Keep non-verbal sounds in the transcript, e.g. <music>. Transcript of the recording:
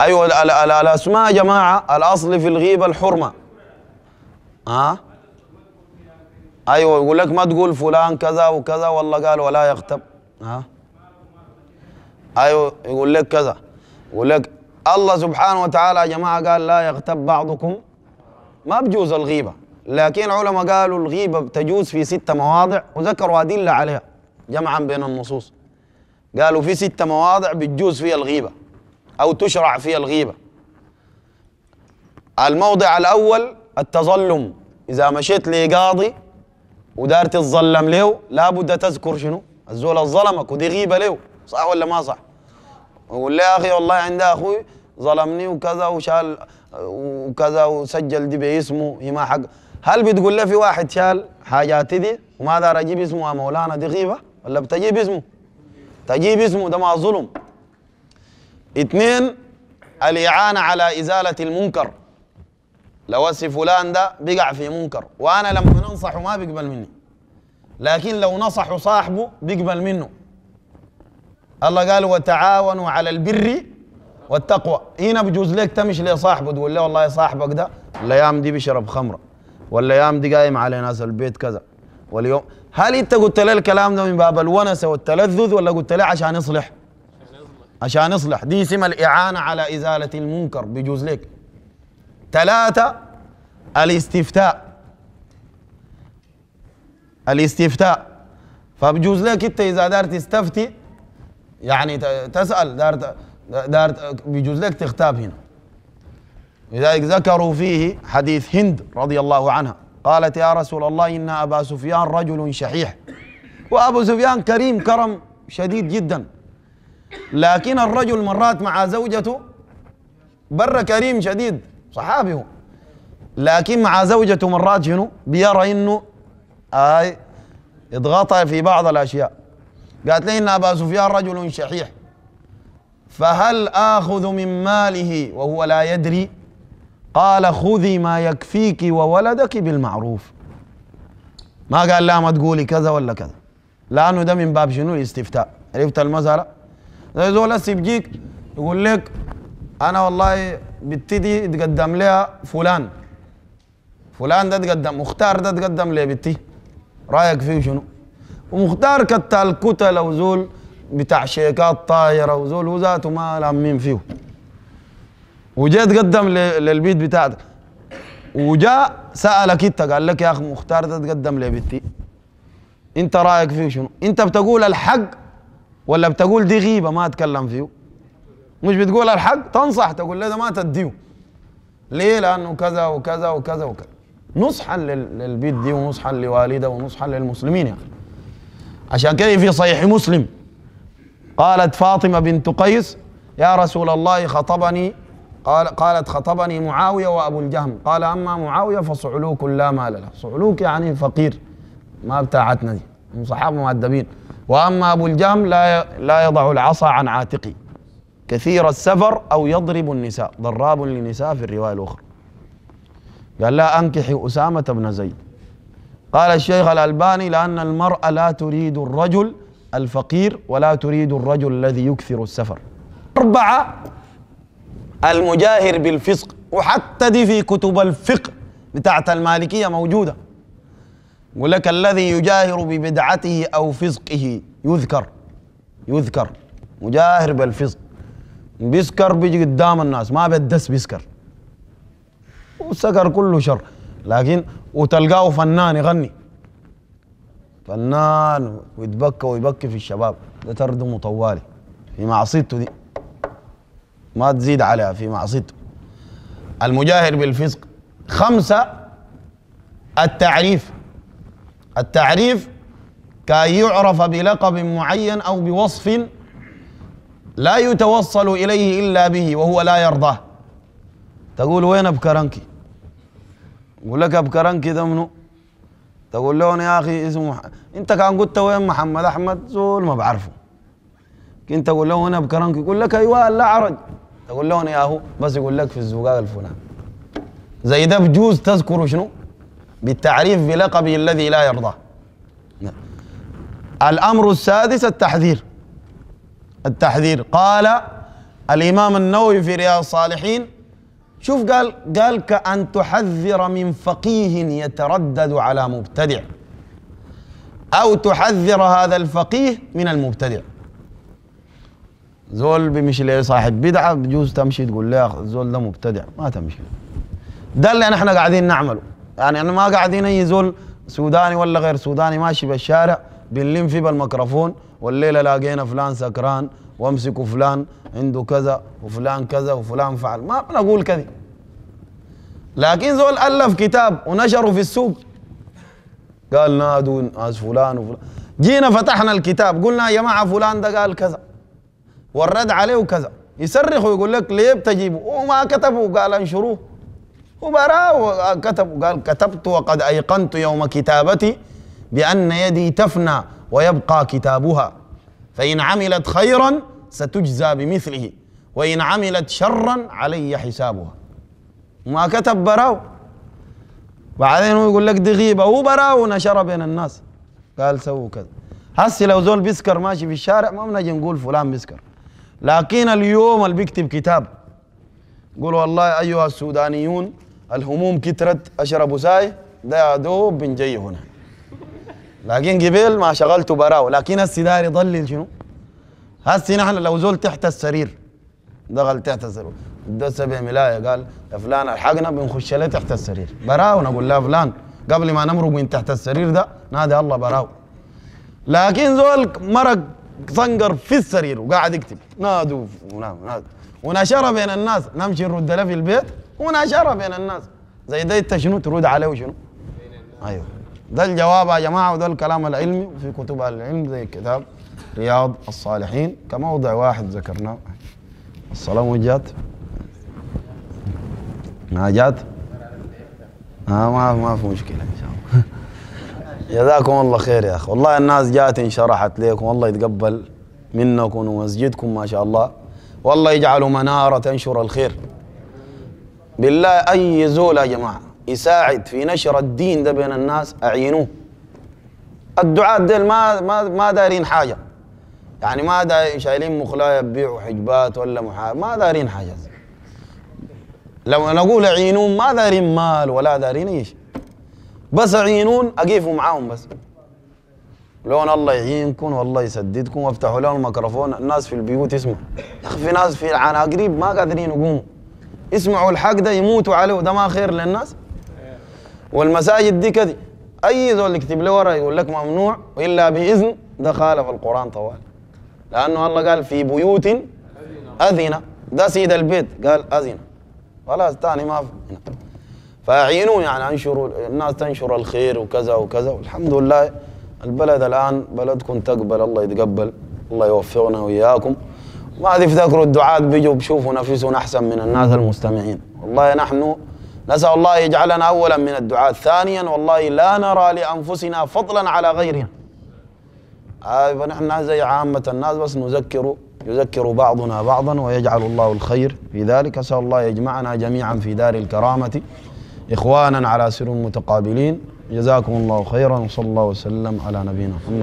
ايوه الاسماء يا جماعه الاصل في الغيبه الحرمه ها أه؟ ايوه يقول لك ما تقول فلان كذا وكذا والله قال ولا يغتب ها أه؟ ايوه يقول لك كذا يقول لك الله سبحانه وتعالى يا جماعه قال لا يغتب بعضكم ما بجوز الغيبه لكن علماء قالوا الغيبه تجوز في ستة مواضع وذكروا ادله عليها جمعا بين النصوص قالوا في ستة مواضع بتجوز فيها الغيبه أو تشرع فيها الغيبة الموضع الأول التظلم إذا مشيت لقاضي ودار تظلم له لابد تذكر شنو الزول ظلمك ودي غيبة له صح ولا ما صح أقول لي يا أخي والله عندها أخوي ظلمني وكذا وشال وكذا وسجل دي باسمه هي ما حق هل بتقول له في واحد شال حاجاتي دي وما دار أجيب اسمه يا مولانا دي غيبة ولا بتجيب اسمه تجيب اسمه ده ما ظلم اثنين الإعانة على إزالة المنكر لو اسي فلان ده بقع في منكر وأنا لما ننصحه ما بيقبل مني لكن لو نصحه صاحبه بيقبل منه الله قال وتعاونوا على البر والتقوى هنا بجوز لك تمشي لصاحبه تقول له والله صاحبك ده الايام دي بيشرب خمره والايام دي قايم على ناس البيت كذا واليوم هل انت قلت له الكلام ده من باب الونسه والتلذذ ولا قلت له عشان يصلح؟ عشان يصلح دي اسمها الإعانة على إزالة المنكر بجوز لك ثلاثة الاستفتاء الاستفتاء فبجوز لك انت اذا دار تستفتي يعني تسال دار دار بجوز لك تختاب هنا لذلك ذكروا فيه حديث هند رضي الله عنها قالت يا رسول الله ان ابا سفيان رجل شحيح وابو سفيان كريم كرم شديد جدا لكن الرجل مرات مع زوجته برا كريم شديد صحابي هو لكن مع زوجته مرات شنو بيرى انه اي اضغطها في بعض الاشياء قالت لي ان ابا سفيان رجل شحيح فهل اخذ من ماله وهو لا يدري قال خذي ما يكفيك وولدك بالمعروف ما قال لا ما تقولي كذا ولا كذا لانه ده من باب شنو الاستفتاء عرفت المساله زي إيه، زول هسه يجيك يقول لك انا والله بتدي تقدم لها فلان فلان ده تقدم مختار ده تقدم لي بتي رايك فيه شنو ومختار كتال كتل وزول بتاع شيكات طايره وزول وذاته ما لامين فيه وجا تقدم للبيت بتاعتك وجاء سالك انت قال لك يا اخي مختار ده تقدم لي بتي انت رايك فيه شنو انت بتقول الحق ولا بتقول دي غيبة ما أتكلم فيه مش بتقول الحق تنصح تقول له ده ما تديه ليه لأنه كذا وكذا وكذا وكذا نصحا للبيت دي ونصحا لوالده ونصحا للمسلمين يا أخي يعني. عشان كده في صحيح مسلم قالت فاطمة بنت قيس يا رسول الله خطبني قال قالت خطبني معاوية وأبو الجهم قال أما معاوية فصعلوك لا مال له صعلوك يعني فقير ما بتاعتنا دي هم صحابة مؤدبين وأما أبو الجهم لا لا يضع العصا عن عاتقه كثير السفر أو يضرب النساء ضراب للنساء في الرواية الأخرى قال لا أنكحي أسامة بن زيد قال الشيخ الألباني لأن المرأة لا تريد الرجل الفقير ولا تريد الرجل الذي يكثر السفر أربعة المجاهر بالفسق وحتى دي في كتب الفقه بتاعت المالكية موجودة ولك الذي يجاهر ببدعته أو فسقه يذكر يذكر مجاهر بالفسق بيسكر بيجي قدام الناس ما بيدس بيسكر والسكر كله شر لكن وتلقاه فنان يغني فنان ويتبكى ويبكي في الشباب ده تردمه طوالي في معصيته دي ما تزيد عليها في معصيته المجاهر بالفسق خمسة التعريف التعريف كأن يعرف بلقب معين أو بوصف لا يتوصل إليه إلا به وهو لا يرضاه تقول وين أبكرنكي يقول لك أبكرنكي ده منو تقول لهم يا أخي اسمه أنت كان قلت وين محمد أحمد زول ما بعرفه كنت تقول له وين أبكرنكي يقول لك أيوة لا عرج تقول لهم يا هو بس يقول لك في الزقاق الفلان زي ده بجوز تذكره شنو بالتعريف بلقبه الذي لا يرضاه الأمر السادس التحذير التحذير قال الإمام النووي في رياض الصالحين شوف قال قال كأن تحذر من فقيه يتردد على مبتدع أو تحذر هذا الفقيه من المبتدع زول بيمشي لي صاحب بدعة بجوز تمشي تقول له زول ده مبتدع ما تمشي ده اللي نحن قاعدين نعمله يعني انا ما قاعدين اي زول سوداني ولا غير سوداني ماشي بالشارع بنلم فيه بالميكروفون والليله لاقينا فلان سكران وامسكوا فلان عنده كذا وفلان كذا وفلان فعل ما بنقول كذا لكن زول الف كتاب ونشره في السوق قال نادوا ناس فلان وفلان جينا فتحنا الكتاب قلنا يا جماعه فلان ده قال كذا والرد عليه كذا يصرخ ويقول لك ليه بتجيبه وما كتبه قال انشروه وبراه وكتب قال كتبت وقد أيقنت يوم كتابتي بأن يدي تفنى ويبقى كتابها فإن عملت خيرا ستجزى بمثله وإن عملت شرا علي حسابها ما كتب براو بعدين هو يقول لك دي غيبة هو براو نشرها بين الناس قال سووا كذا هسي لو زول بيسكر ماشي في الشارع ما بنجي نقول فلان بيسكر لكن اليوم اللي بيكتب كتاب يقول والله أيها السودانيون الهموم كترت اشرب ساي ده يا دوب بنجي هنا لكن قبل ما شغلته براو لكن هسي داير يضلل شنو هسي نحن لو زول تحت السرير دخل تحت السرير ده سبع ملاية قال يا فلان الحقنا بنخش له تحت السرير براو نقول لا فلان قبل ما نمرق من تحت السرير ده نادى الله براو لكن زول مرق صنقر في السرير وقاعد يكتب نادوا ونام نادوا ونشر بين الناس نمشي نرد له في البيت مناشره بين الناس زي ده انت شنو ترد عليه وشنو؟ ايوه ده الجواب يا جماعه وده الكلام العلمي وفي كتب العلم زي كتاب رياض الصالحين كموضع واحد ذكرناه الصلاه جات ما جات؟ آه ما ما في مشكله ان شاء الله <laughs> جزاكم الله خير يا اخي والله الناس جات انشرحت ليكم والله يتقبل منكم ومسجدكم ما شاء الله والله يجعله مناره تنشر الخير بالله اي زول يا جماعه يساعد في نشر الدين ده بين الناس اعينوه الدعاة ديل ما ما ما دارين حاجه يعني ما دا شايلين مخلايا يبيعوا حجبات ولا محا ما دارين حاجه لو نقول اعينون ما دارين مال ولا دارين ايش بس اعينون اقيفوا معاهم بس لون الله يعينكم والله يسددكم وافتحوا لهم الميكروفون الناس في البيوت اسمه يا اخي في ناس في العناقريب ما قادرين يقوموا يسمعوا الحق ده يموتوا عليه وده ما خير للناس والمساجد دي كذي اي زول يكتب له ورا يقول لك ممنوع والا باذن ده خالف القران طوال لانه الله قال في بيوت اذن ده سيد البيت قال اذن خلاص ثاني ما فاعينوا يعني انشروا الناس تنشر الخير وكذا وكذا والحمد لله البلد الان بلدكم تقبل الله يتقبل الله يوفقنا واياكم ما تفتكروا الدعاة بيجوا بيشوفوا نفسهم أحسن من الناس المستمعين والله نحن نسأل الله يجعلنا أولا من الدعاة ثانيا والله لا نرى لأنفسنا فضلا على غيرنا آه فنحن زي عامة الناس بس نذكر يذكر بعضنا بعضا ويجعل الله الخير في ذلك أسأل الله يجمعنا جميعا في دار الكرامة إخوانا على سر متقابلين جزاكم الله خيرا وصلى الله وسلم على نبينا محمد